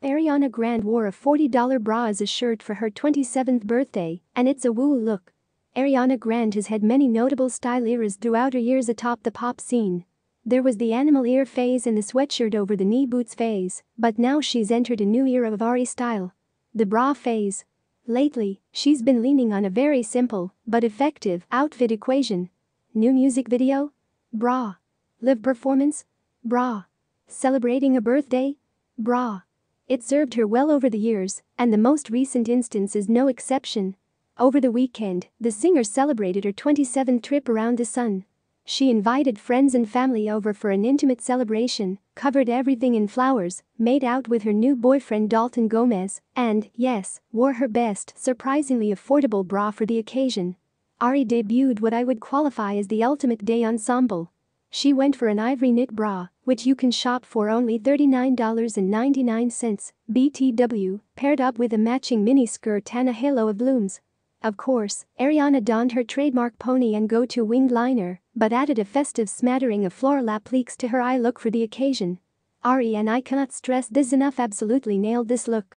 Ariana Grande wore a $40 bra as a shirt for her 27th birthday, and it's a woo look. Ariana Grande has had many notable style eras throughout her years atop the pop scene. There was the animal ear phase and the sweatshirt over the knee boots phase, but now she's entered a new era of Ari style. The bra phase. Lately, she's been leaning on a very simple, but effective, outfit equation. New music video? Bra. Live performance? Bra. Celebrating a birthday? Bra. It served her well over the years, and the most recent instance is no exception. Over the weekend, the singer celebrated her 27th trip around the sun. She invited friends and family over for an intimate celebration, covered everything in flowers, made out with her new boyfriend Dalton Gomez, and, yes, wore her best, surprisingly affordable bra for the occasion. Ari debuted what I would qualify as the ultimate day ensemble, she went for an ivory knit bra, which you can shop for only $39.99 BTW, paired up with a matching miniskirt and a halo of blooms. Of course, Ariana donned her trademark pony and go-to winged liner, but added a festive smattering of floral appliques to her eye look for the occasion. Ari and I cannot stress this enough absolutely nailed this look.